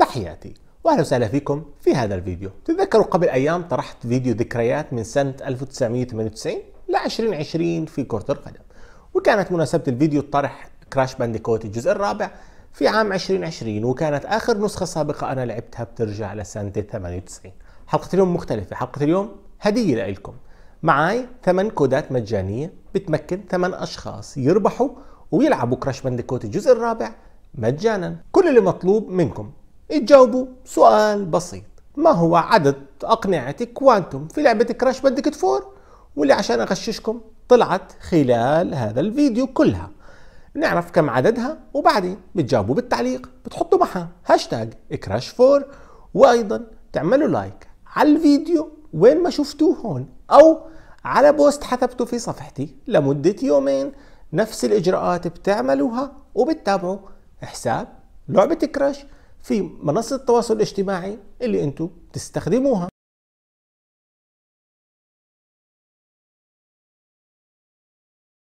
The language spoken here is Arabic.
تحياتي واهلا وسهلا فيكم في هذا الفيديو تذكروا قبل ايام طرحت فيديو ذكريات من سنة 1998 ل 2020 في كرة القدم وكانت مناسبة الفيديو طرح كراش بانديكوت الجزء الرابع في عام 2020 وكانت اخر نسخة سابقة انا لعبتها بترجع لسنة 98 حلقة اليوم مختلفة حلقة اليوم هدية لكم معاي ثمان كودات مجانية بتمكن ثمان اشخاص يربحوا ويلعبوا كراش بانديكوت الجزء الرابع مجانا كل اللي مطلوب منكم تجاوبوا سؤال بسيط ما هو عدد أقنعة كوانتوم في لعبة كراش بانديكت 4 واللي عشان أغششكم طلعت خلال هذا الفيديو كلها نعرف كم عددها وبعدين بتجاوبوا بالتعليق بتحطوا معها هاشتاج كراش 4 وأيضا تعملوا لايك على الفيديو وين ما شفتوه هون أو على بوست حتبته في صفحتي لمدة يومين نفس الإجراءات بتعملوها وبتتابعوا حساب لعبة كراش في منصة التواصل الاجتماعي اللي انتم تستخدموها